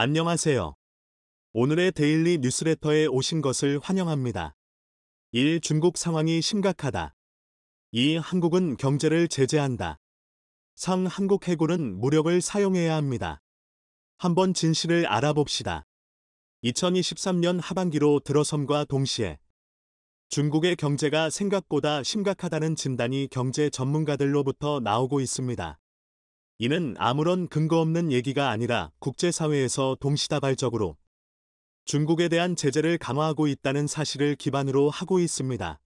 안녕하세요. 오늘의 데일리 뉴스레터에 오신 것을 환영합니다. 1. 중국 상황이 심각하다. 2. 한국은 경제를 제재한다. 3. 한국 해군은 무력을 사용해야 합니다. 한번 진실을 알아봅시다. 2023년 하반기로 들어섬과 동시에 중국의 경제가 생각보다 심각하다는 진단이 경제 전문가들로부터 나오고 있습니다. 이는 아무런 근거 없는 얘기가 아니라 국제사회에서 동시다발적으로 중국에 대한 제재를 강화하고 있다는 사실을 기반으로 하고 있습니다.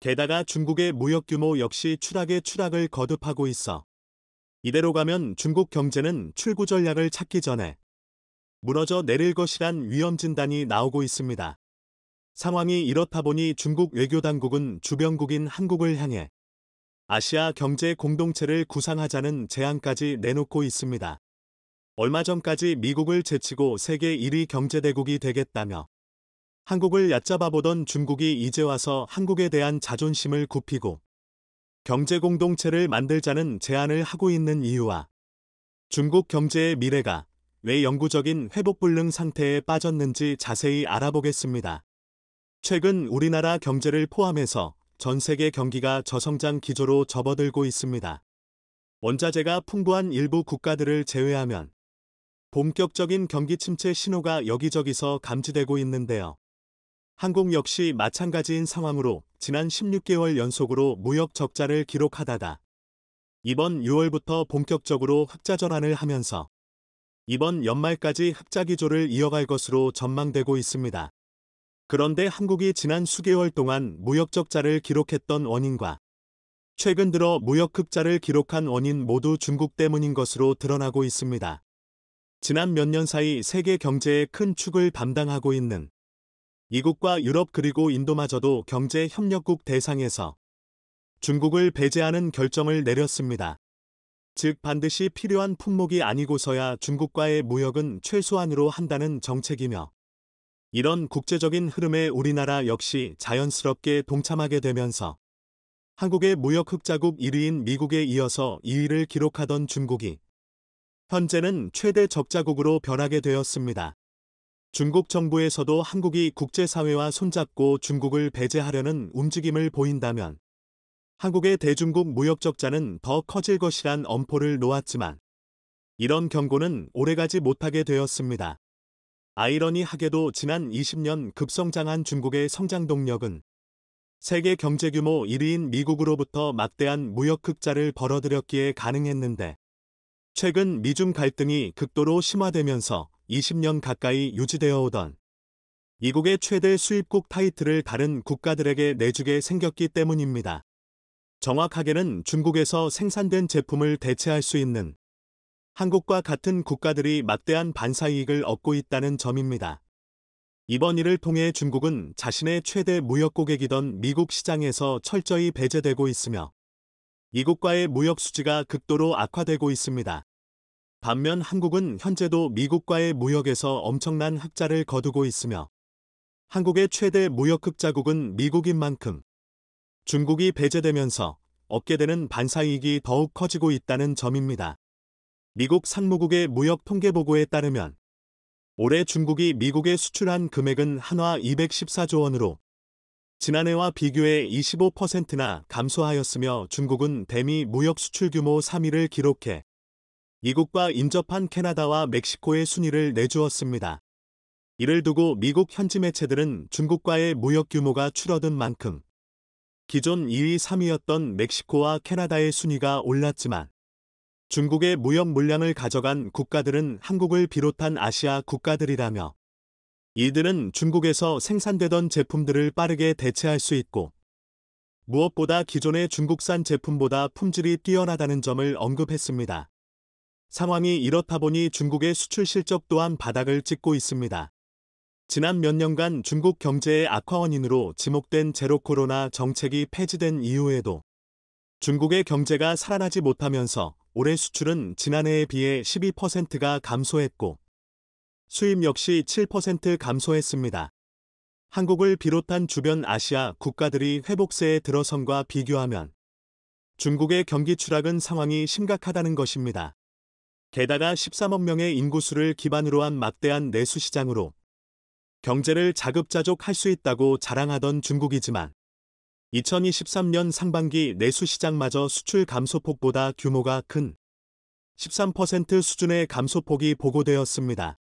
게다가 중국의 무역 규모 역시 추락에 추락을 거듭하고 있어 이대로 가면 중국 경제는 출구 전략을 찾기 전에 무너져 내릴 것이란 위험 진단이 나오고 있습니다. 상황이 이렇다 보니 중국 외교 당국은 주변국인 한국을 향해 아시아 경제 공동체를 구상하자는 제안까지 내놓고 있습니다. 얼마 전까지 미국을 제치고 세계 1위 경제대국이 되겠다며 한국을 얕잡아 보던 중국이 이제 와서 한국에 대한 자존심을 굽히고 경제 공동체를 만들자는 제안을 하고 있는 이유와 중국 경제의 미래가 왜 영구적인 회복불능 상태에 빠졌는지 자세히 알아보겠습니다. 최근 우리나라 경제를 포함해서 전 세계 경기가 저성장 기조로 접어들고 있습니다. 원자재가 풍부한 일부 국가들을 제외하면 본격적인 경기 침체 신호가 여기저기서 감지되고 있는데요. 한국 역시 마찬가지인 상황으로 지난 16개월 연속으로 무역 적자를 기록하다다. 이번 6월부터 본격적으로 흑자 전환을 하면서 이번 연말까지 흑자 기조를 이어갈 것으로 전망되고 있습니다. 그런데 한국이 지난 수개월 동안 무역적자를 기록했던 원인과 최근 들어 무역 흑자를 기록한 원인 모두 중국 때문인 것으로 드러나고 있습니다. 지난 몇 년 사이 세계 경제의 큰 축을 담당하고 있는 이국과 유럽 그리고 인도마저도 경제 협력국 대상에서 중국을 배제하는 결정을 내렸습니다. 즉 반드시 필요한 품목이 아니고서야 중국과의 무역은 최소한으로 한다는 정책이며 이런 국제적인 흐름에 우리나라 역시 자연스럽게 동참하게 되면서 한국의 무역 흑자국 1위인 미국에 이어서 2위를 기록하던 중국이 현재는 최대 적자국으로 변하게 되었습니다. 중국 정부에서도 한국이 국제사회와 손잡고 중국을 배제하려는 움직임을 보인다면 한국의 대중국 무역적자는 더 커질 것이란 엄포를 놓았지만 이런 경고는 오래가지 못하게 되었습니다. 아이러니하게도 지난 20년 급성장한 중국의 성장 동력은 세계 경제 규모 1위인 미국으로부터 막대한 무역 흑자를 벌어들였기에 가능했는데 최근 미중 갈등이 극도로 심화되면서 20년 가까이 유지되어 오던 이국의 최대 수입국 타이틀을 다른 국가들에게 내주게 생겼기 때문입니다. 정확하게는 중국에서 생산된 제품을 대체할 수 있는 한국과 같은 국가들이 막대한 반사이익을 얻고 있다는 점입니다. 이번 일을 통해 중국은 자신의 최대 무역 고객이던 미국 시장에서 철저히 배제되고 있으며 이국과의 무역 수지가 극도로 악화되고 있습니다. 반면 한국은 현재도 미국과의 무역에서 엄청난 흑자를 거두고 있으며 한국의 최대 무역 흑자국은 미국인 만큼 중국이 배제되면서 얻게 되는 반사이익이 더욱 커지고 있다는 점입니다. 미국 상무국의 무역 통계 보고에 따르면 올해 중국이 미국에 수출한 금액은 한화 214조 원으로 지난해와 비교해 25%나 감소하였으며 중국은 대미 무역 수출 규모 3위를 기록해 미국과 인접한 캐나다와 멕시코의 순위를 내주었습니다. 이를 두고 미국 현지 매체들은 중국과의 무역 규모가 줄어든 만큼 기존 2위 3위였던 멕시코와 캐나다의 순위가 올랐지만 중국의 무역 물량을 가져간 국가들은 한국을 비롯한 아시아 국가들이라며 이들은 중국에서 생산되던 제품들을 빠르게 대체할 수 있고 무엇보다 기존의 중국산 제품보다 품질이 뛰어나다는 점을 언급했습니다. 상황이 이렇다 보니 중국의 수출 실적 또한 바닥을 찍고 있습니다. 지난 몇 년간 중국 경제의 악화 원인으로 지목된 제로 코로나 정책이 폐지된 이후에도 중국의 경제가 살아나지 못하면서 올해 수출은 지난해에 비해 12%가 감소했고 수입 역시 7% 감소했습니다. 한국을 비롯한 주변 아시아 국가들이 회복세에 들어선과 비교하면 중국의 경기 추락은 상황이 심각하다는 것입니다. 게다가 13억 명의 인구수를 기반으로 한 막대한 내수시장으로 경제를 자급자족할 수 있다고 자랑하던 중국이지만 2023년 상반기 내수시장마저 수출 감소폭보다 규모가 큰 13% 수준의 감소폭이 보고되었습니다.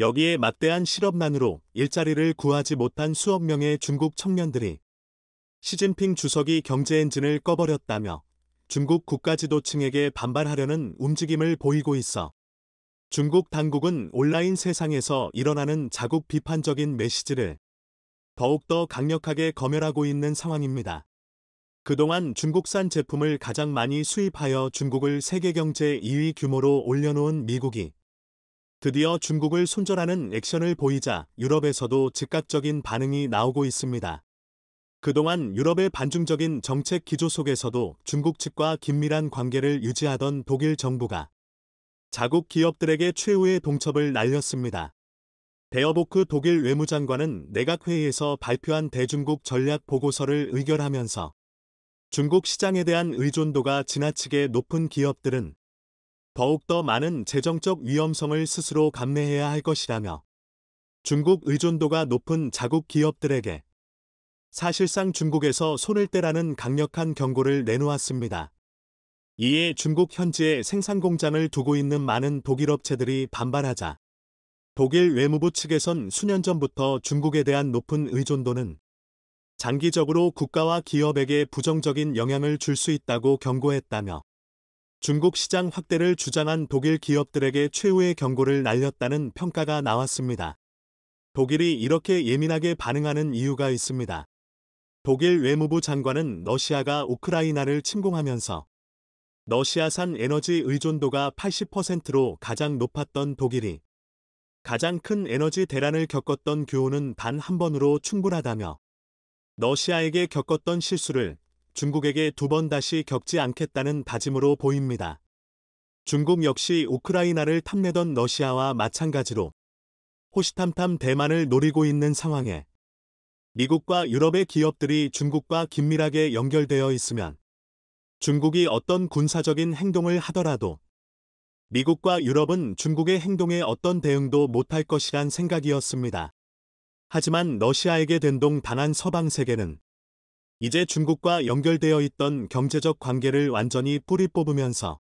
여기에 막대한 실업난으로 일자리를 구하지 못한 수억 명의 중국 청년들이 시진핑 주석이 경제 엔진을 꺼버렸다며 중국 국가 지도층에게 반발하려는 움직임을 보이고 있어 중국 당국은 온라인 세상에서 일어나는 자국 비판적인 메시지를 더욱더 강력하게 검열하고 있는 상황입니다. 그동안 중국산 제품을 가장 많이 수입하여 중국을 세계 경제 2위 규모로 올려놓은 미국이 드디어 중국을 손절하는 액션을 보이자 유럽에서도 즉각적인 반응이 나오고 있습니다. 그동안 유럽의 반중적인 정책 기조 속에서도 중국 측과 긴밀한 관계를 유지하던 독일 정부가 자국 기업들에게 최후의 동첩을 날렸습니다. 베어보크 독일 외무장관은 내각회의에서 발표한 대중국 전략 보고서를 의결하면서 중국 시장에 대한 의존도가 지나치게 높은 기업들은 더욱더 많은 재정적 위험성을 스스로 감내해야 할 것이라며 중국 의존도가 높은 자국 기업들에게 사실상 중국에서 손을 떼라는 강력한 경고를 내놓았습니다. 이에 중국 현지에 생산 공장을 두고 있는 많은 독일 업체들이 반발하자 독일 외무부 측에선 수년 전부터 중국에 대한 높은 의존도는 장기적으로 국가와 기업에게 부정적인 영향을 줄 수 있다고 경고했다며 중국 시장 확대를 주장한 독일 기업들에게 최후의 경고를 날렸다는 평가가 나왔습니다. 독일이 이렇게 예민하게 반응하는 이유가 있습니다. 독일 외무부 장관은 러시아가 우크라이나를 침공하면서 러시아산 에너지 의존도가 80%로 가장 높았던 독일이 가장 큰 에너지 대란을 겪었던 교훈은 단 한 번으로 충분하다며 러시아에게 겪었던 실수를 중국에게 두 번 다시 겪지 않겠다는 다짐으로 보입니다. 중국 역시 우크라이나를 탐내던 러시아와 마찬가지로 호시탐탐 대만을 노리고 있는 상황에 미국과 유럽의 기업들이 중국과 긴밀하게 연결되어 있으면 중국이 어떤 군사적인 행동을 하더라도 미국과 유럽은 중국의 행동에 어떤 대응도 못할 것이란 생각이었습니다. 하지만 러시아에게 된동 단한 서방 세계는 이제 중국과 연결되어 있던 경제적 관계를 완전히 뿌리 뽑으면서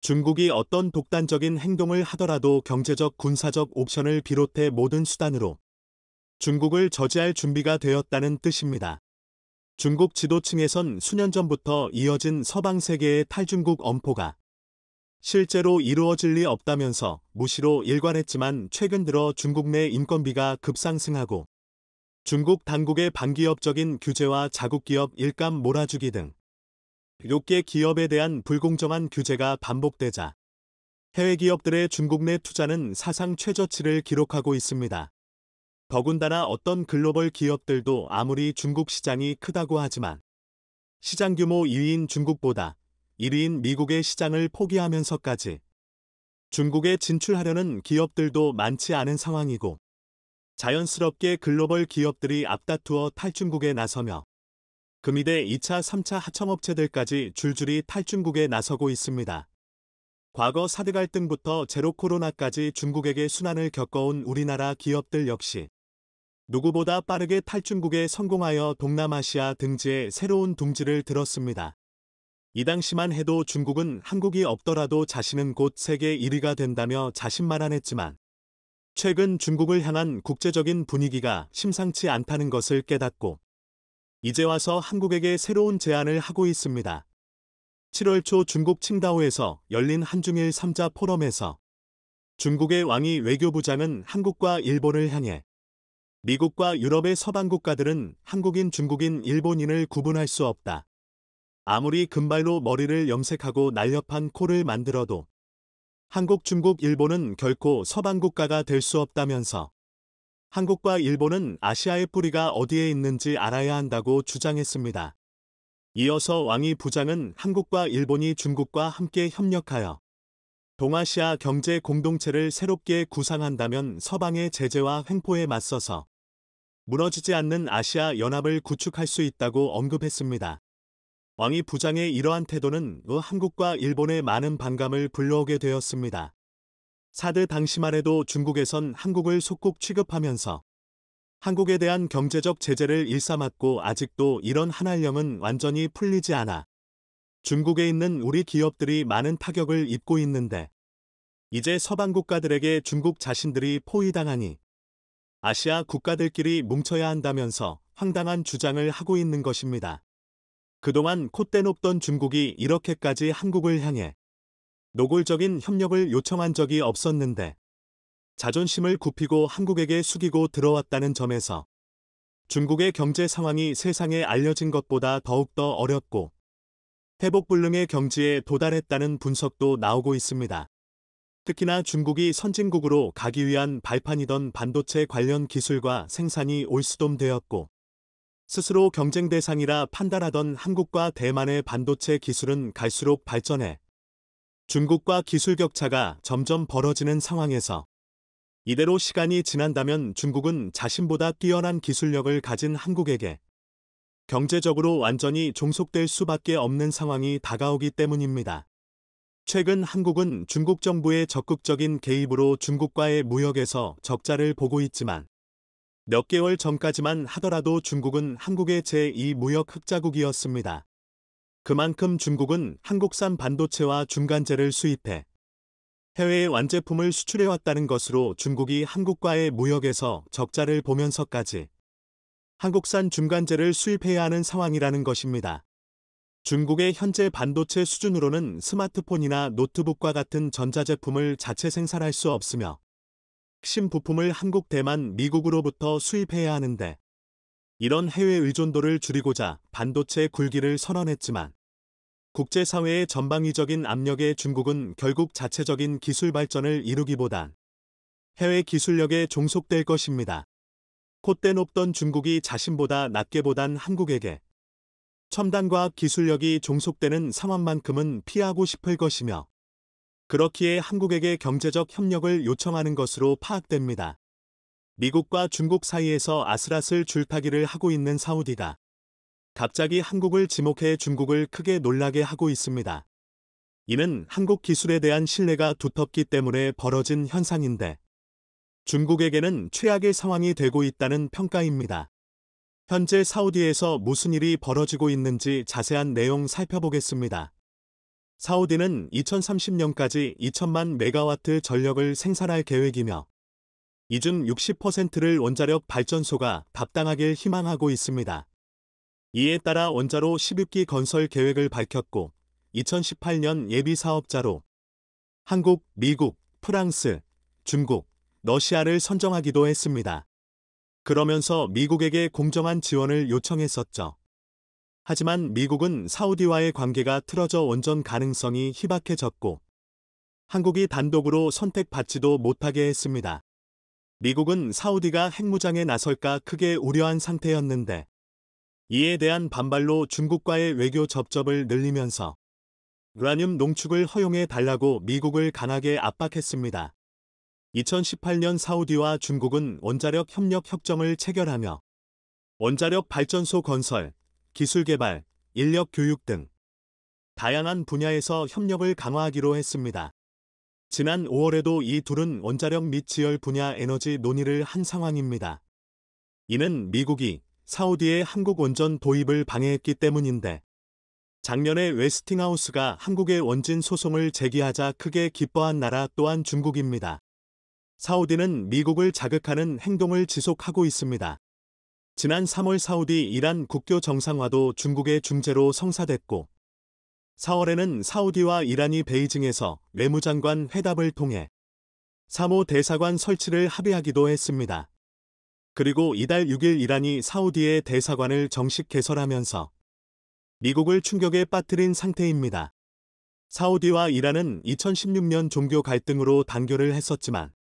중국이 어떤 독단적인 행동을 하더라도 경제적 군사적 옵션을 비롯해 모든 수단으로 중국을 저지할 준비가 되었다는 뜻입니다. 중국 지도층에선 수년 전부터 이어진 서방 세계의 탈중국 엄포가 실제로 이루어질 리 없다면서 무시로 일관했지만 최근 들어 중국 내 인건비가 급상승하고 중국 당국의 반기업적인 규제와 자국기업 일감 몰아주기 등 6개 기업에 대한 불공정한 규제가 반복되자 해외 기업들의 중국 내 투자는 사상 최저치를 기록하고 있습니다. 더군다나 어떤 글로벌 기업들도 아무리 중국 시장이 크다고 하지만 시장 규모 2위인 중국보다 1위인 미국의 시장을 포기하면서까지 중국에 진출하려는 기업들도 많지 않은 상황이고 자연스럽게 글로벌 기업들이 앞다투어 탈중국에 나서며 금이대 2차, 3차 하청업체들까지 줄줄이 탈중국에 나서고 있습니다. 과거 사드 갈등부터 제로 코로나까지 중국에게 순환을 겪어온 우리나라 기업들 역시 누구보다 빠르게 탈중국에 성공하여 동남아시아 등지에 새로운 둥지를 들었습니다. 이 당시만 해도 중국은 한국이 없더라도 자신은 곧 세계 1위가 된다며 자신만안 했지만 최근 중국을 향한 국제적인 분위기가 심상치 않다는 것을 깨닫고 이제 와서 한국에게 새로운 제안을 하고 있습니다. 7월 초 중국 칭다오에서 열린 한중일 3자 포럼에서 중국의 왕이 외교부장은 한국과 일본을 향해 미국과 유럽의 서방 국가들은 한국인, 중국인, 일본인을 구분할 수 없다. 아무리 금발로 머리를 염색하고 날렵한 코를 만들어도 한국, 중국, 일본은 결코 서방 국가가 될 수 없다면서 한국과 일본은 아시아의 뿌리가 어디에 있는지 알아야 한다고 주장했습니다. 이어서 왕이 부장은 한국과 일본이 중국과 함께 협력하여 동아시아 경제 공동체를 새롭게 구상한다면 서방의 제재와 횡포에 맞서서 무너지지 않는 아시아 연합을 구축할 수 있다고 언급했습니다. 왕이 부장의 이러한 태도는 그 한국과 일본의 많은 반감을 불러오게 되었습니다. 사드 당시만 해도 중국에선 한국을 속국 취급하면서 한국에 대한 경제적 제재를 일삼았고 아직도 이런 한알령은 완전히 풀리지 않아 중국에 있는 우리 기업들이 많은 타격을 입고 있는데 이제 서방 국가들에게 중국 자신들이 포위당하니 아시아 국가들끼리 뭉쳐야 한다면서 황당한 주장을 하고 있는 것입니다. 그동안 콧대 높던 중국이 이렇게까지 한국을 향해 노골적인 협력을 요청한 적이 없었는데 자존심을 굽히고 한국에게 숙이고 들어왔다는 점에서 중국의 경제 상황이 세상에 알려진 것보다 더욱더 어렵고 회복불능의 경지에 도달했다는 분석도 나오고 있습니다. 특히나 중국이 선진국으로 가기 위한 발판이던 반도체 관련 기술과 생산이 올수돔되었고 스스로 경쟁 대상이라 판단하던 한국과 대만의 반도체 기술은 갈수록 발전해 중국과 기술 격차가 점점 벌어지는 상황에서 이대로 시간이 지난다면 중국은 자신보다 뛰어난 기술력을 가진 한국에게 경제적으로 완전히 종속될 수밖에 없는 상황이 다가오기 때문입니다. 최근 한국은 중국 정부의 적극적인 개입으로 중국과의 무역에서 적자를 보고 있지만 몇 개월 전까지만 하더라도 중국은 한국의 제2무역 흑자국이었습니다. 그만큼 중국은 한국산 반도체와 중간재를 수입해 해외의 완제품을 수출해왔다는 것으로 중국이 한국과의 무역에서 적자를 보면서까지 한국산 중간재를 수입해야 하는 상황이라는 것입니다. 중국의 현재 반도체 수준으로는 스마트폰이나 노트북과 같은 전자제품을 자체 생산할 수 없으며 핵심 부품을 한국, 대만, 미국으로부터 수입해야 하는데 이런 해외 의존도를 줄이고자 반도체 굴기를 선언했지만 국제사회의 전방위적인 압력에 중국은 결국 자체적인 기술 발전을 이루기보단 해외 기술력에 종속될 것입니다. 콧대 높던 중국이 자신보다 낮게 보단 한국에게 첨단과학 기술력이 종속되는 상황만큼은 피하고 싶을 것이며 그렇기에 한국에게 경제적 협력을 요청하는 것으로 파악됩니다. 미국과 중국 사이에서 아슬아슬 줄타기를 하고 있는 사우디가 갑자기 한국을 지목해 중국을 크게 놀라게 하고 있습니다. 이는 한국 기술에 대한 신뢰가 두텁기 때문에 벌어진 현상인데 중국에게는 최악의 상황이 되고 있다는 평가입니다. 현재 사우디에서 무슨 일이 벌어지고 있는지 자세한 내용 살펴보겠습니다. 사우디는 2030년까지 2천만 메가와트 전력을 생산할 계획이며 이 중 60%를 원자력 발전소가 답당하길 희망하고 있습니다. 이에 따라 원자로 1 0기 건설 계획을 밝혔고 2018년 예비 사업자로 한국, 미국, 프랑스, 중국, 러시아를 선정하기도 했습니다. 그러면서 미국에게 공정한 지원을 요청했었죠. 하지만 미국은 사우디와의 관계가 틀어져 온전 가능성이 희박해졌고 한국이 단독으로 선택받지도 못하게 했습니다. 미국은 사우디가 핵무장에 나설까 크게 우려한 상태였는데 이에 대한 반발로 중국과의 외교 접점을 늘리면서 우라늄 농축을 허용해 달라고 미국을 강하게 압박했습니다. 2018년 사우디와 중국은 원자력 협력 협정을 체결하며 원자력 발전소 건설, 기술 개발, 인력 교육 등 다양한 분야에서 협력을 강화하기로 했습니다. 지난 5월에도 이 둘은 원자력 및 지열 분야 에너지 논의를 한 상황입니다. 이는 미국이 사우디의 한국 원전 도입을 방해했기 때문인데 작년에 웨스팅하우스가 한국의 원진 소송을 제기하자 크게 기뻐한 나라 또한 중국입니다. 사우디는 미국을 자극하는 행동을 지속하고 있습니다. 지난 3월 사우디 이란 국교 정상화도 중국의 중재로 성사됐고 4월에는 사우디와 이란이 베이징에서 외무장관 회답을 통해 3호 대사관 설치를 합의하기도 했습니다. 그리고 이달 6일 이란이 사우디의 대사관을 정식 개설하면서 미국을 충격에 빠뜨린 상태입니다. 사우디와 이란은 2016년 종교 갈등으로 단결을 했었지만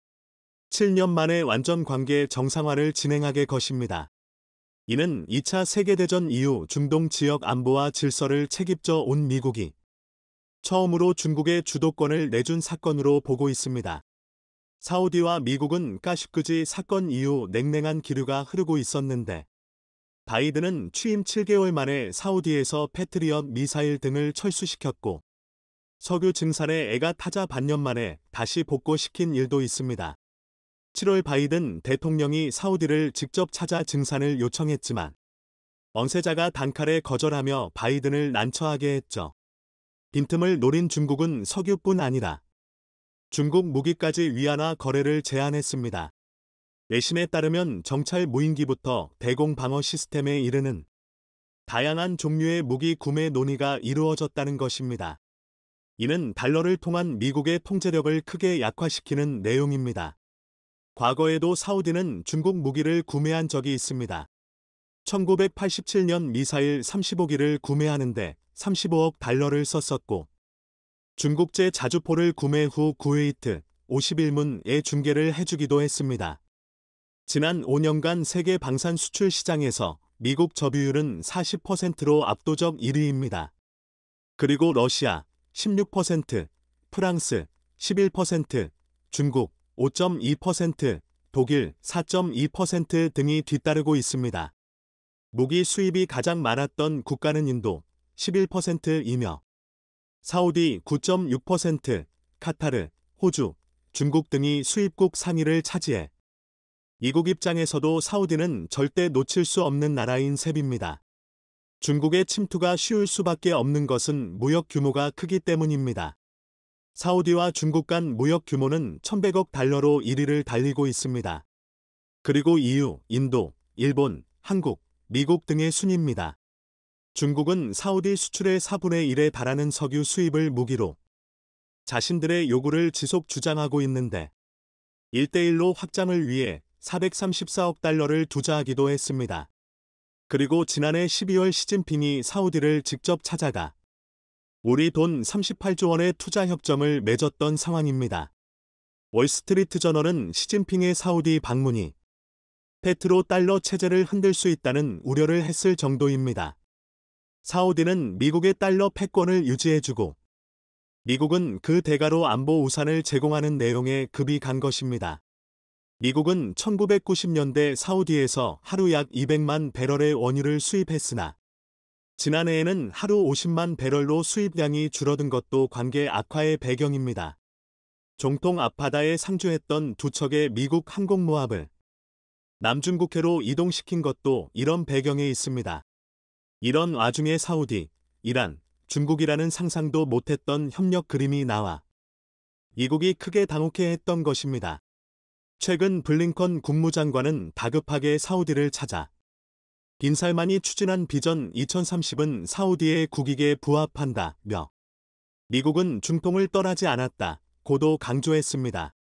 7년 만에 완전 관계 정상화를 진행하게 것입니다. 이는 2차 세계대전 이후 중동 지역 안보와 질서를 책임져 온 미국이 처음으로 중국의 주도권을 내준 사건으로 보고 있습니다. 사우디와 미국은 까시끄지 사건 이후 냉랭한 기류가 흐르고 있었는데 바이든은 취임 7개월 만에 사우디에서 패트리엄 미사일 등을 철수시켰고 석유 증산에 애가 타자 반년 만에 다시 복고시킨 일도 있습니다. 7월 바이든 대통령이 사우디를 직접 찾아 증산을 요청했지만 언세자가 단칼에 거절하며 바이든을 난처하게 했죠. 빈틈을 노린 중국은 석유뿐 아니라 중국 무기까지 위안화 거래를 제안했습니다. 내신에 따르면 정찰 무인기부터 대공 방어 시스템에 이르는 다양한 종류의 무기 구매 논의가 이루어졌다는 것입니다. 이는 달러를 통한 미국의 통제력을 크게 약화시키는 내용입니다. 과거에도 사우디는 중국 무기를 구매한 적이 있습니다. 1987년 미사일 35기를 구매하는데 35억 달러를 썼었고 중국제 자주포를 구매 후 구웨이트 5 1문의 중계를 해주기도 했습니다. 지난 5년간 세계 방산 수출 시장에서 미국 저비율은 40%로 압도적 1위입니다. 그리고 러시아 16%, 프랑스 11%, 중국 5.2%, 독일 4.2% 등이 뒤따르고 있습니다. 무기 수입이 가장 많았던 국가는 인도 11%이며 사우디 9.6%, 카타르, 호주, 중국 등이 수입국 상위를 차지해 이국 입장에서도 사우디는 절대 놓칠 수 없는 나라인 셈입니다. 중국의 침투가 쉬울 수밖에 없는 것은 무역 규모가 크기 때문입니다. 사우디와 중국 간 무역 규모는 1100억 달러로 1위를 달리고 있습니다. 그리고 EU, 인도, 일본, 한국, 미국 등의 순입니다. 중국은 사우디 수출의 4분의 1에 바라는 석유 수입을 무기로 자신들의 요구를 지속 주장하고 있는데 1대1로 확장을 위해 434억 달러를 투자하기도 했습니다. 그리고 지난해 12월 시진핑이 사우디를 직접 찾아가 우리 돈 38조 원의 투자 협정을 맺었던 상황입니다. 월스트리트 저널은 시진핑의 사우디 방문이 페트로 달러 체제를 흔들 수 있다는 우려를 했을 정도입니다. 사우디는 미국의 달러 패권을 유지해주고 미국은 그 대가로 안보 우산을 제공하는 내용에 급이 간 것입니다. 미국은 1990년대 사우디에서 하루 약 200만 배럴의 원유를 수입했으나 지난해에는 하루 50만 배럴로 수입량이 줄어든 것도 관계 악화의 배경입니다. 종통 앞바다에 상주했던 두 척의 미국 항공모함을 남중국해로 이동시킨 것도 이런 배경에 있습니다. 이런 와중에 사우디, 이란, 중국이라는 상상도 못했던 협력 그림이 나와 이국이 크게 당혹해 했던 것입니다. 최근 블링컨 국무장관은 다급하게 사우디를 찾아 빈살만이 추진한 비전 2030은 사우디의 국익에 부합한다며 미국은 중통을 떠나지 않았다 고도 강조했습니다.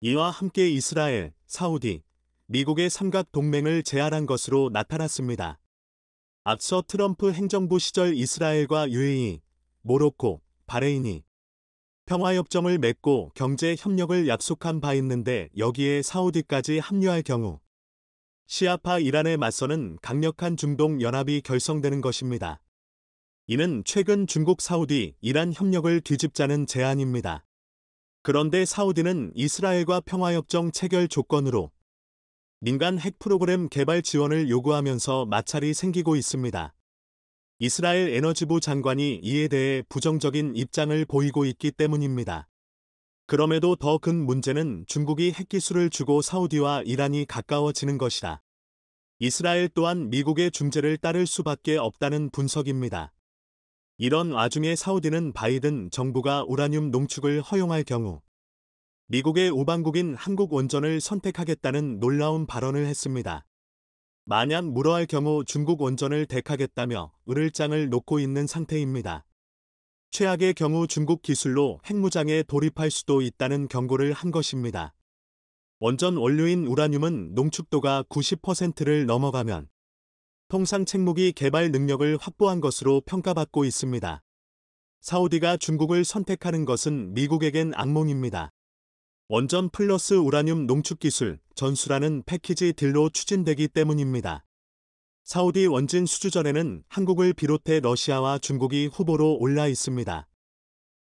이와 함께 이스라엘, 사우디, 미국의 삼각 동맹을 제안한 것으로 나타났습니다. 앞서 트럼프 행정부 시절 이스라엘과 UAE, 모로코, 바레인이 평화협정을 맺고 경제 협력을 약속한 바 있는데 여기에 사우디까지 합류할 경우 시아파 이란에 맞서는 강력한 중동 연합이 결성되는 것입니다. 이는 최근 중국 사우디 이란 협력을 뒤집자는 제안입니다. 그런데 사우디는 이스라엘과 평화협정 체결 조건으로 민간 핵 프로그램 개발 지원을 요구하면서 마찰이 생기고 있습니다. 이스라엘 에너지부 장관이 이에 대해 부정적인 입장을 보이고 있기 때문입니다. 그럼에도 더 큰 문제는 중국이 핵기술을 주고 사우디와 이란이 가까워지는 것이다. 이스라엘 또한 미국의 중재를 따를 수밖에 없다는 분석입니다. 이런 와중에 사우디는 바이든 정부가 우라늄 농축을 허용할 경우 미국의 우방국인 한국 원전을 선택하겠다는 놀라운 발언을 했습니다. 만약 물어할 경우 중국 원전을 택하겠다며 을을장을 놓고 있는 상태입니다. 최악의 경우 중국 기술로 핵무장에 돌입할 수도 있다는 경고를 한 것입니다. 원전 원료인 우라늄은 농축도가 90%를 넘어가면 통상 책무기 개발 능력을 확보한 것으로 평가받고 있습니다. 사우디가 중국을 선택하는 것은 미국에겐 악몽입니다. 원전 플러스 우라늄 농축 기술 전수라는 패키지 딜로 추진되기 때문입니다. 사우디 원진 수주전에는 한국을 비롯해 러시아와 중국이 후보로 올라 있습니다.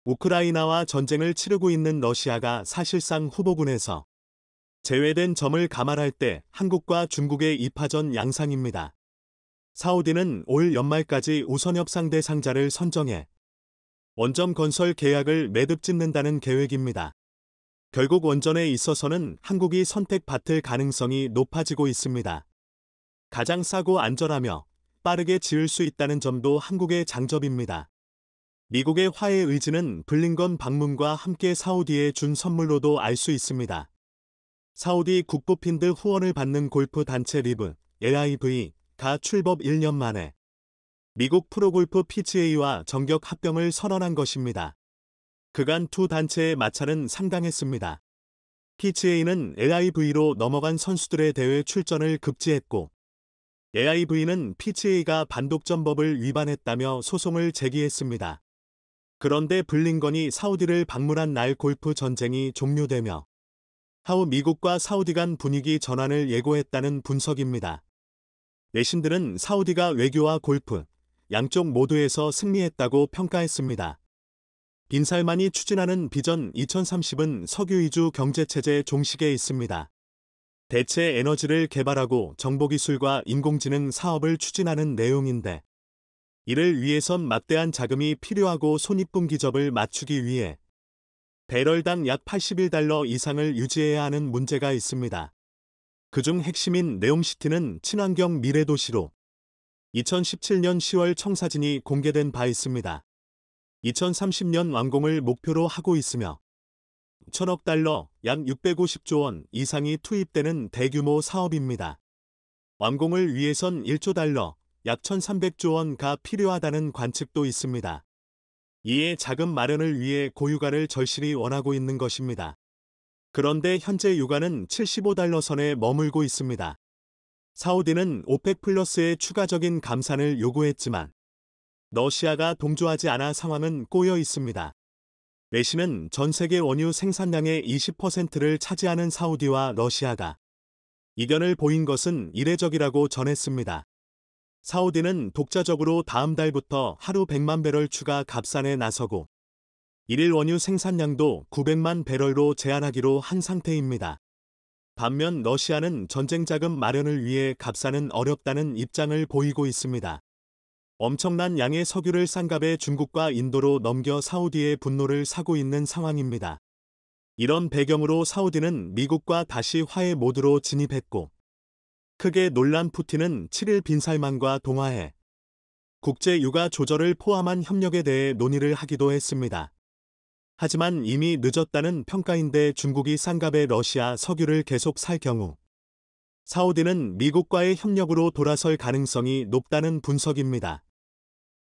우크라이나와 전쟁을 치르고 있는 러시아가 사실상 후보군에서 제외된 점을 감안할 때 한국과 중국의 입파전 양상입니다. 사우디는 올 연말까지 우선 협상 대상자를 선정해 원점 건설 계약을 매듭 짓는다는 계획입니다. 결국 원전에 있어서는 한국이 선택받을 가능성이 높아지고 있습니다. 가장 싸고 안전하며 빠르게 지을 수 있다는 점도 한국의 장점입니다. 미국의 화해 의지는 블링건 방문과 함께 사우디에 준 선물로도 알 수 있습니다. 사우디 국보핀드 후원을 받는 골프 단체 리브 LIV가 출범 1년 만에 미국 프로골프 PGA와 전격 합병을 선언한 것입니다. 그간 두 단체의 마찰은 상당했습니다. PGA는 LIV로 넘어간 선수들의 대회 출전을 급제했고 AIV는 PCA가 반독점법을 위반했다며 소송을 제기했습니다. 그런데 블링건이 사우디를 방문한 날 골프 전쟁이 종료되며 하우 미국과 사우디 간 분위기 전환을 예고했다는 분석입니다. 내신들은 사우디가 외교와 골프, 양쪽 모두에서 승리했다고 평가했습니다. 빈살만이 추진하는 비전 2030은 석유위주 경제체제 종식에 있습니다. 대체 에너지를 개발하고 정보기술과 인공지능 사업을 추진하는 내용인데 이를 위해선 막대한 자금이 필요하고 손익분기 접을 맞추기 위해 배럴당 약 81달러 이상을 유지해야 하는 문제가 있습니다. 그중 핵심인 네옴시티는 친환경 미래도시로 2017년 10월 청사진이 공개된 바 있습니다. 2030년 완공을 목표로 하고 있으며 1 천억 달러 약 650조 원 이상이 투입되는 대규모 사업입니다. 완공을 위해선 1조 달러 약 1,300조 원가 필요하다는 관측도 있습니다. 이에 자금 마련을 위해 고유가를 절실히 원하고 있는 것입니다. 그런데 현재 유가는 75달러 선에 머물고 있습니다. 사우디는 오펙 플러스의 추가적인 감산을 요구했지만 러시아가 동조하지 않아 상황은 꼬여 있습니다. 내심은 전 세계 원유 생산량의 20%를 차지하는 사우디와 러시아가 이견을 보인 것은 이례적이라고 전했습니다. 사우디는 독자적으로 다음 달부터 하루 100만 배럴 추가 값산에 나서고 일일 원유 생산량도 900만 배럴로 제한하기로 한 상태입니다. 반면 러시아는 전쟁 자금 마련을 위해 값산은 어렵다는 입장을 보이고 있습니다. 엄청난 양의 석유를 싼값에 중국과 인도로 넘겨 사우디의 분노를 사고 있는 상황입니다. 이런 배경으로 사우디는 미국과 다시 화해 모드로 진입했고 크게 논란 푸틴은 7일 빈살만과 동화해 국제 유가 조절을 포함한 협력에 대해 논의를 하기도 했습니다. 하지만 이미 늦었다는 평가인데 중국이 싼값에 러시아 석유를 계속 살 경우 사우디는 미국과의 협력으로 돌아설 가능성이 높다는 분석입니다.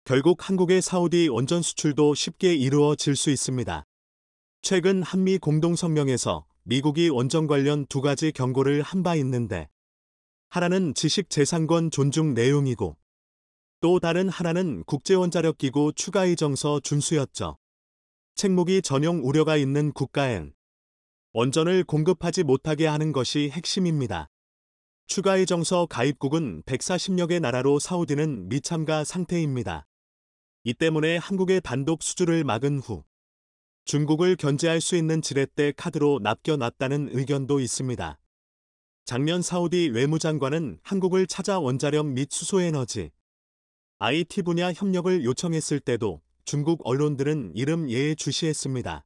결국 한국의 사우디 원전 수출도 쉽게 이루어질 수 있습니다. 최근 한미 공동성명에서 미국이 원전 관련 두 가지 경고를 한 바 있는데 하나는 지식 재산권 존중 내용이고 또 다른 하나는 국제원자력기구 추가의정서 준수였죠. 책무기 전용 우려가 있는 국가엔 원전을 공급하지 못하게 하는 것이 핵심입니다. 추가의정서 가입국은 140여 개 나라로 사우디는 미참가 상태입니다. 이 때문에 한국의 단독 수주를 막은 후 중국을 견제할 수 있는 지렛대 카드로 남겨놨다는 의견도 있습니다. 작년 사우디 외무장관은 한국을 찾아 원자력 및 수소에너지, IT 분야 협력을 요청했을 때도 중국 언론들은 이름 예에 주시했습니다.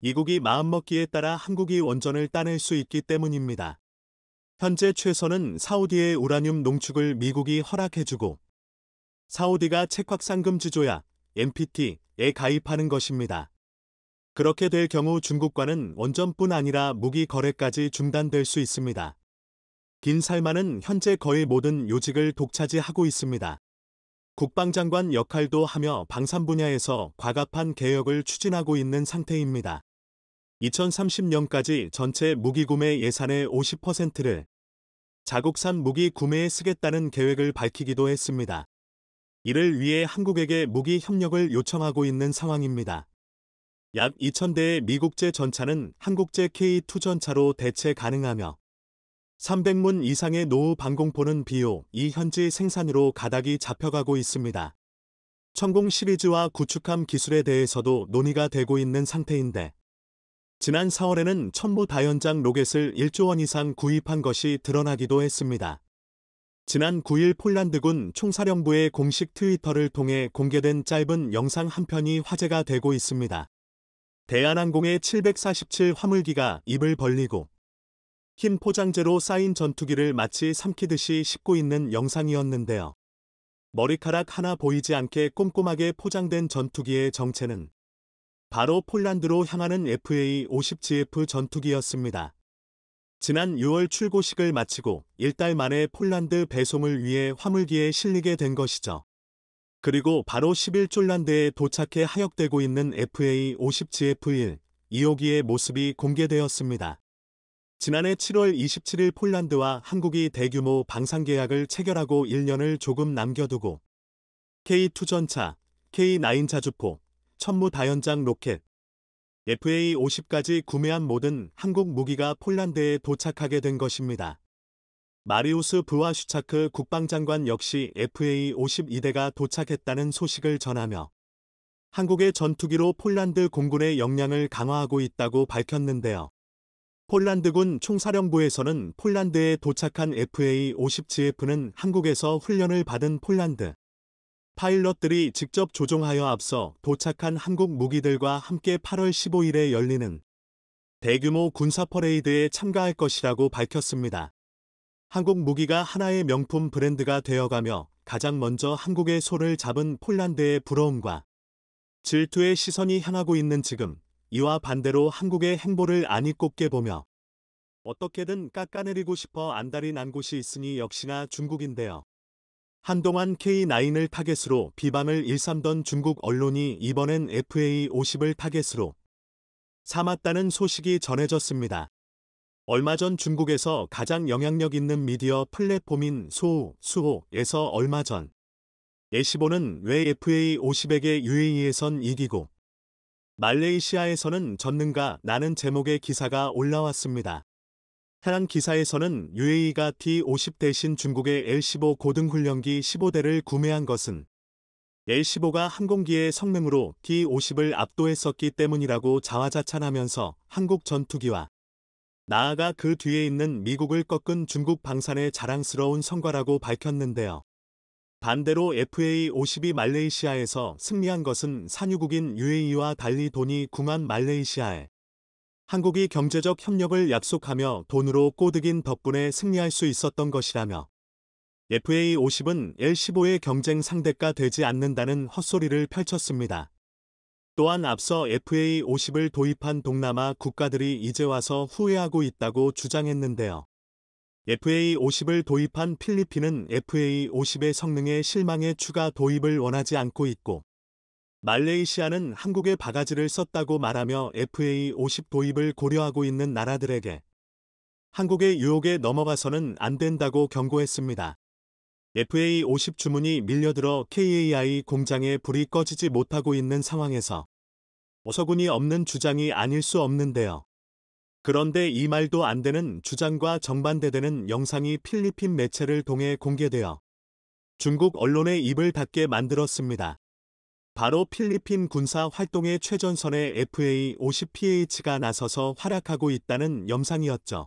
미국이 마음먹기에 따라 한국이 원전을 따낼 수 있기 때문입니다. 현재 최선은 사우디의 우라늄 농축을 미국이 허락해주고 사우디가 채확상금 주조야 MPT에 가입하는 것입니다. 그렇게 될 경우 중국과는 원전뿐 아니라 무기 거래까지 중단될 수 있습니다. 긴 살만은 현재 거의 모든 요직을 독차지하고 있습니다. 국방장관 역할도 하며 방산 분야에서 과갑한 개혁을 추진하고 있는 상태입니다. 2030년까지 전체 무기 구매 예산의 50%를 자국산 무기 구매에 쓰겠다는 계획을 밝히기도 했습니다. 이를 위해 한국에게 무기 협력을 요청하고 있는 상황입니다. 약 2,000대의 미국제 전차는 한국제 K2 전차로 대체 가능하며 300문 이상의 노후 방공포는 비호 이 현지 생산으로 가닥이 잡혀가고 있습니다. 천공 시리즈와 구축함 기술에 대해서도 논의가 되고 있는 상태인데 지난 4월에는 천부 다연장 로켓을 1조 원 이상 구입한 것이 드러나기도 했습니다. 지난 9일 폴란드군 총사령부의 공식 트위터를 통해 공개된 짧은 영상 한 편이 화제가 되고 있습니다. 대한항공의 747 화물기가 입을 벌리고 흰 포장재로 쌓인 전투기를 마치 삼키듯이 싣고 있는 영상이었는데요. 머리카락 하나 보이지 않게 꼼꼼하게 포장된 전투기의 정체는 바로 폴란드로 향하는 FA-50GF 전투기였습니다. 지난 6월 출고식을 마치고 1달 만에 폴란드 배송을 위해 화물기에 실리게 된 것이죠. 그리고 바로 10일 폴란드에 도착해 하역되고 있는 FA50GF1 2호기의 모습이 공개되었습니다. 지난해 7월 27일 폴란드와 한국이 대규모 방산 계약을 체결하고 1년을 조금 남겨두고 K2전차, K9 자주포, 천무다연장 로켓, FA-50까지 구매한 모든 한국 무기가 폴란드에 도착하게 된 것입니다. 마리우스 부와 슈차크 국방장관 역시 FA-52대가 도착했다는 소식을 전하며 한국의 전투기로 폴란드 공군의 역량을 강화하고 있다고 밝혔는데요. 폴란드군 총사령부에서는 폴란드에 도착한 FA-50GF는 한국에서 훈련을 받은 폴란드 파일럿들이 직접 조종하여 앞서 도착한 한국 무기들과 함께 8월 15일에 열리는 대규모 군사 퍼레이드에 참가할 것이라고 밝혔습니다. 한국 무기가 하나의 명품 브랜드가 되어가며 가장 먼저 한국의 소를 잡은 폴란드의 부러움과 질투의 시선이 향하고 있는 지금 이와 반대로 한국의 행보를 안이 꼽게 보며 어떻게든 깎아내리고 싶어 안달이 난 곳이 있으니 역시나 중국인데요. 한동안 K9을 타겟으로 비방을 일삼던 중국 언론이 이번엔 FA50을 타겟으로 삼았다는 소식이 전해졌습니다. 얼마 전 중국에서 가장 영향력 있는 미디어 플랫폼인 소우, 수호에서 얼마 전 예시보는 왜 FA50에게 UAE에선 이기고 말레이시아에서는 졌는가 라는 제목의 기사가 올라왔습니다. 해안 기사에서는 UAE가 T-50 대신 중국의 L-15 고등훈련기 15대를 구매한 것은 L-15가 항공기의 성능으로 T-50을 압도했었기 때문이라고 자화자찬하면서 한국 전투기와 나아가 그 뒤에 있는 미국을 꺾은 중국 방산의 자랑스러운 성과라고 밝혔는데요. 반대로 f a 5 2 말레이시아에서 승리한 것은 산유국인 UAE와 달리 돈이 궁한 말레이시아에 한국이 경제적 협력을 약속하며 돈으로 꼬드긴 덕분에 승리할 수 있었던 것이라며 FA50은 L15의 경쟁 상대가 되지 않는다는 헛소리를 펼쳤습니다. 또한 앞서 FA50을 도입한 동남아 국가들이 이제 와서 후회하고 있다고 주장했는데요. FA50을 도입한 필리핀은 FA50의 성능에 실망해 추가 도입을 원하지 않고 있고 말레이시아는 한국의 바가지를 썼다고 말하며 FA 50 도입을 고려하고 있는 나라들에게 한국의 유혹에 넘어가서는 안 된다고 경고했습니다. FA 50 주문이 밀려들어 KAI 공장에 불이 꺼지지 못하고 있는 상황에서 어서군이 없는 주장이 아닐 수 없는데요. 그런데 이 말도 안 되는 주장과 정반대되는 영상이 필리핀 매체를 통해 공개되어 중국 언론의 입을 닫게 만들었습니다. 바로 필리핀 군사 활동의 최전선에 FA-50PH가 나서서 활약하고 있다는 염상이었죠.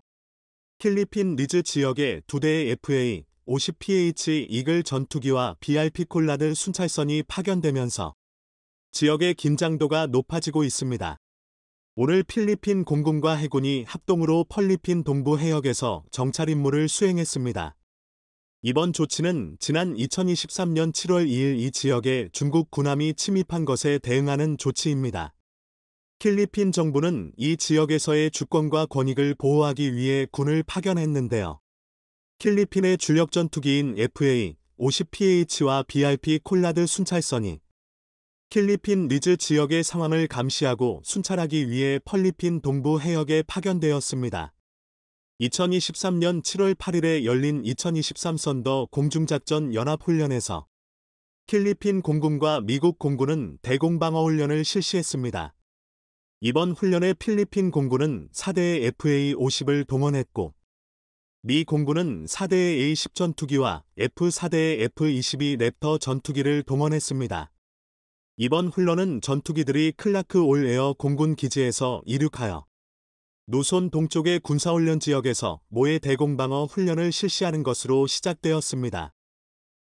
필리핀 리즈 지역에 두 대의 FA-50PH 이글 전투기와 BRP 콜라들 순찰선이 파견되면서 지역의 긴장도가 높아지고 있습니다. 오늘 필리핀 공군과 해군이 합동으로 펄리핀 동부 해역에서 정찰 임무를 수행했습니다. 이번 조치는 지난 2023년 7월 2일 이 지역에 중국 군함이 침입한 것에 대응하는 조치입니다. 필리핀 정부는 이 지역에서의 주권과 권익을 보호하기 위해 군을 파견했는데요. 필리핀의 주력 전투기인 FA 50PH와 BRP 콜라드 순찰선이 필리핀 리즈 지역의 상황을 감시하고 순찰하기 위해 펄리핀 동부 해역에 파견되었습니다. 2023년 7월 8일에 열린 2023 선더 공중작전 연합훈련에서 필리핀 공군과 미국 공군은 대공방어훈련을 실시했습니다. 이번 훈련에 필리핀 공군은 4대의 FA-50을 동원했고 미 공군은 4대의 A-10 전투기와 F-4대의 F-22 랩터 전투기를 동원했습니다. 이번 훈련은 전투기들이 클라크 올에어 공군 기지에서 이륙하여 노선 동쪽의 군사훈련 지역에서 모의 대공방어 훈련을 실시하는 것으로 시작되었습니다.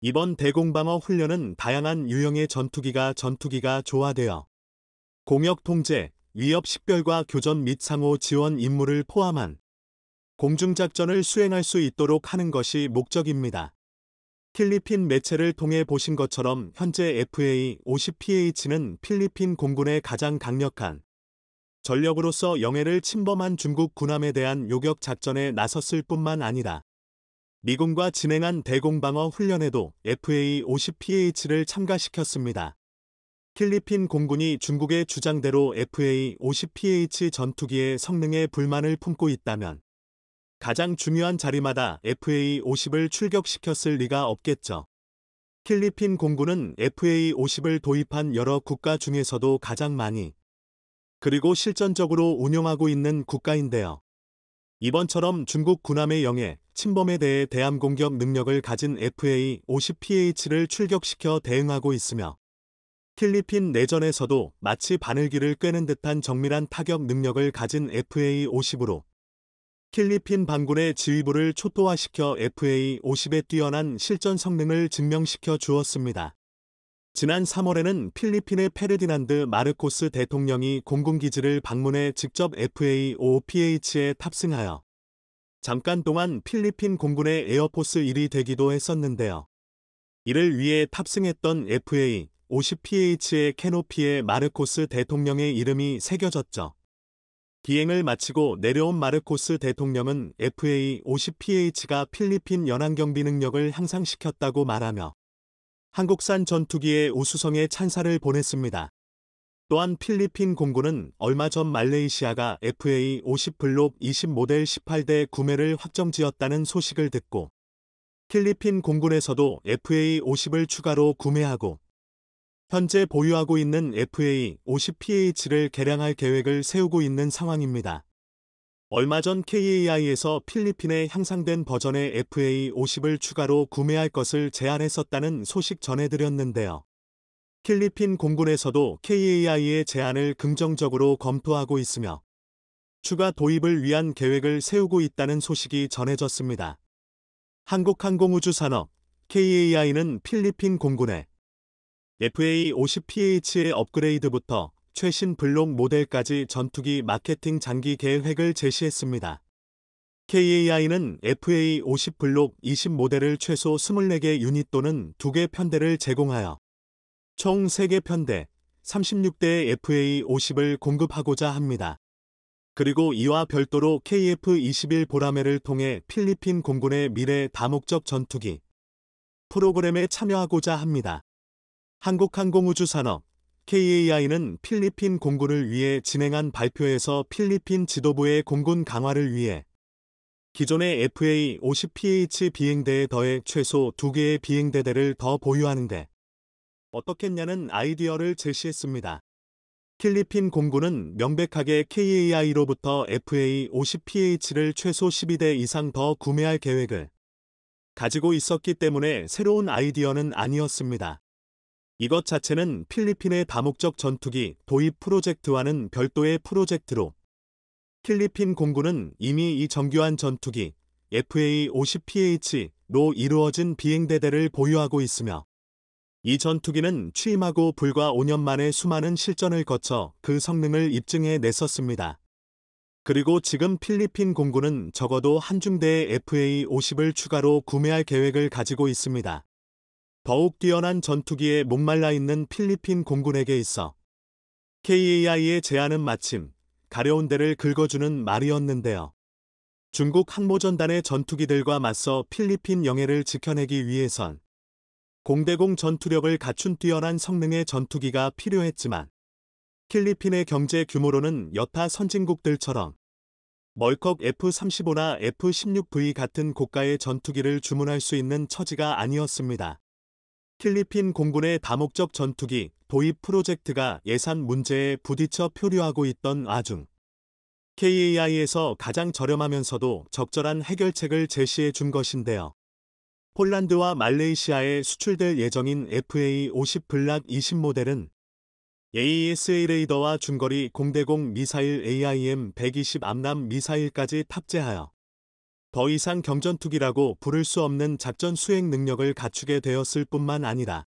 이번 대공방어 훈련은 다양한 유형의 전투기가 전투기가 조화되어 공역 통제, 위협 식별과 교전 및 상호 지원 임무를 포함한 공중작전을 수행할 수 있도록 하는 것이 목적입니다. 필리핀 매체를 통해 보신 것처럼 현재 FA-50PH는 필리핀 공군의 가장 강력한 전력으로서 영해를 침범한 중국 군함에 대한 요격 작전에 나섰을 뿐만 아니라 미군과 진행한 대공방어 훈련에도 FA-50PH를 참가시켰습니다. 필리핀 공군이 중국의 주장대로 FA-50PH 전투기의 성능에 불만을 품고 있다면 가장 중요한 자리마다 FA-50을 출격시켰을 리가 없겠죠. 필리핀 공군은 FA-50을 도입한 여러 국가 중에서도 가장 많이 그리고 실전적으로 운영하고 있는 국가인데요. 이번처럼 중국 군함의 영해, 침범에 대해 대함 공격 능력을 가진 FA-50PH를 출격시켜 대응하고 있으며 필리핀 내전에서도 마치 바늘기를 꿰는 듯한 정밀한 타격 능력을 가진 FA-50으로 필리핀 반군의 지휘부를 초토화시켜 FA-50의 뛰어난 실전 성능을 증명시켜 주었습니다. 지난 3월에는 필리핀의 페르디난드 마르코스 대통령이 공군기지를 방문해 직접 f a o p h 에 탑승하여 잠깐 동안 필리핀 공군의 에어포스 1이 되기도 했었는데요. 이를 위해 탑승했던 FA-50PH의 캐노피에 마르코스 대통령의 이름이 새겨졌죠. 비행을 마치고 내려온 마르코스 대통령은 FA-50PH가 필리핀 연안경비 능력을 향상시켰다고 말하며 한국산 전투기의 오수성에 찬사를 보냈습니다. 또한 필리핀 공군은 얼마 전 말레이시아가 FA-50 블록 20 모델 18대 구매를 확정지었다는 소식을 듣고 필리핀 공군에서도 FA-50을 추가로 구매하고 현재 보유하고 있는 FA-50PH를 개량할 계획을 세우고 있는 상황입니다. 얼마 전 KAI에서 필리핀에 향상된 버전의 FA50을 추가로 구매할 것을 제안했었다는 소식 전해드렸는데요. 필리핀 공군에서도 KAI의 제안을 긍정적으로 검토하고 있으며 추가 도입을 위한 계획을 세우고 있다는 소식이 전해졌습니다. 한국항공우주산업 KAI는 필리핀 공군에 FA50PH의 업그레이드부터 최신 블록 모델까지 전투기 마케팅 장기 계획을 제시했습니다. KAI는 FA50 블록 20 모델을 최소 24개 유닛 또는 2개 편대를 제공하여 총 3개 편대 36대의 FA50을 공급하고자 합니다. 그리고 이와 별도로 KF-21 보라매를 통해 필리핀 공군의 미래 다목적 전투기 프로그램에 참여하고자 합니다. 한국항공우주산업 KAI는 필리핀 공군을 위해 진행한 발표에서 필리핀 지도부의 공군 강화를 위해 기존의 FA-50PH 비행대에 더해 최소 2개의 비행대대를 더 보유하는데 어떻겠냐는 아이디어를 제시했습니다. 필리핀 공군은 명백하게 KAI로부터 FA-50PH를 최소 12대 이상 더 구매할 계획을 가지고 있었기 때문에 새로운 아이디어는 아니었습니다. 이것 자체는 필리핀의 다목적 전투기 도입 프로젝트와는 별도의 프로젝트로 필리핀 공군은 이미 이 정교한 전투기 FA-50PH로 이루어진 비행대대를 보유하고 있으며 이 전투기는 취임하고 불과 5년 만에 수많은 실전을 거쳐 그 성능을 입증해 냈었습니다. 그리고 지금 필리핀 공군은 적어도 한중대에 FA-50을 추가로 구매할 계획을 가지고 있습니다. 더욱 뛰어난 전투기에 목말라 있는 필리핀 공군에게 있어 KAI의 제안은 마침 가려운 데를 긁어주는 말이었는데요. 중국 항모전단의 전투기들과 맞서 필리핀 영해를 지켜내기 위해선 공대공 전투력을 갖춘 뛰어난 성능의 전투기가 필요했지만 필리핀의 경제 규모로는 여타 선진국들처럼 멀컥 F-35나 F-16V 같은 고가의 전투기를 주문할 수 있는 처지가 아니었습니다. 필리핀 공군의 다목적 전투기 도입 프로젝트가 예산 문제에 부딪혀 표류하고 있던 와중 KAI에서 가장 저렴하면서도 적절한 해결책을 제시해 준 것인데요. 폴란드와 말레이시아에 수출될 예정인 FA-50 블락 20 모델은 AESA e 레이더와 중거리 공대공 미사일 AIM-120 암남 미사일까지 탑재하여 더 이상 경전투기라고 부를 수 없는 작전 수행 능력을 갖추게 되었을 뿐만 아니라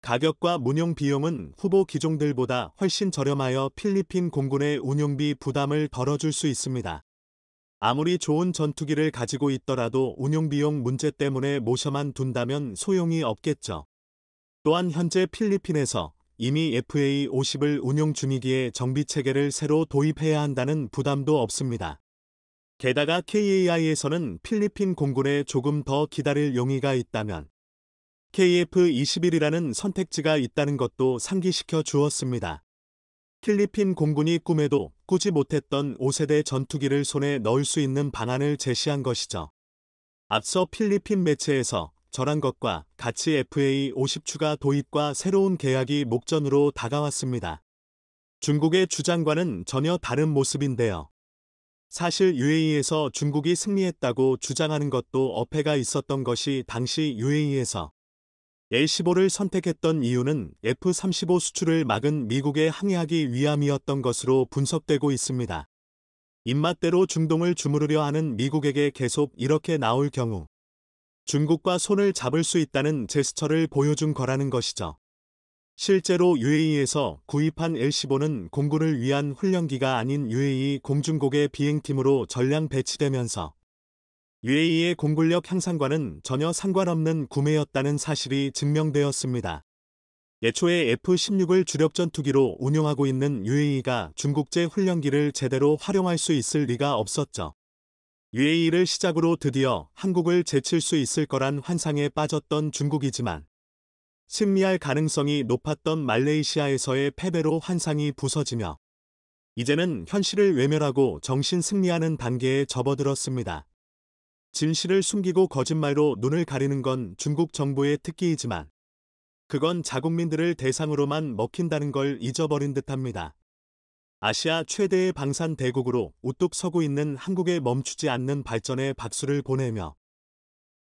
가격과 문용 비용은 후보 기종들보다 훨씬 저렴하여 필리핀 공군의 운용비 부담을 덜어줄 수 있습니다. 아무리 좋은 전투기를 가지고 있더라도 운용비용 문제 때문에 모셔만 둔다면 소용이 없겠죠. 또한 현재 필리핀에서 이미 FA-50을 운용 중이기에 정비체계를 새로 도입해야 한다는 부담도 없습니다. 게다가 KAI에서는 필리핀 공군에 조금 더 기다릴 용의가 있다면 KF-21이라는 선택지가 있다는 것도 상기시켜 주었습니다. 필리핀 공군이 꿈에도 꾸지 못했던 5세대 전투기를 손에 넣을 수 있는 방안을 제시한 것이죠. 앞서 필리핀 매체에서 저한 것과 같이 FA50 추가 도입과 새로운 계약이 목전으로 다가왔습니다. 중국의 주장과는 전혀 다른 모습인데요. 사실 UAE에서 중국이 승리했다고 주장하는 것도 어폐가 있었던 것이 당시 UAE에서 L-15를 선택했던 이유는 F-35 수출을 막은 미국에 항의하기 위함이었던 것으로 분석되고 있습니다. 입맛대로 중동을 주무르려 하는 미국에게 계속 이렇게 나올 경우 중국과 손을 잡을 수 있다는 제스처를 보여준 거라는 것이죠. 실제로 UAE에서 구입한 L-15는 공군을 위한 훈련기가 아닌 UAE 공중국의 비행팀으로 전량 배치되면서 UAE의 공군력 향상과는 전혀 상관없는 구매였다는 사실이 증명되었습니다. 애초에 F-16을 주력 전투기로 운용하고 있는 UAE가 중국제 훈련기를 제대로 활용할 수 있을 리가 없었죠. UAE를 시작으로 드디어 한국을 제칠 수 있을 거란 환상에 빠졌던 중국이지만 승리할 가능성이 높았던 말레이시아에서의 패배로 환상이 부서지며 이제는 현실을 외면하고 정신 승리하는 단계에 접어들었습니다. 진실을 숨기고 거짓말로 눈을 가리는 건 중국 정부의 특기이지만 그건 자국민들을 대상으로만 먹힌다는 걸 잊어버린 듯합니다. 아시아 최대의 방산 대국으로 우뚝 서고 있는 한국에 멈추지 않는 발전에 박수를 보내며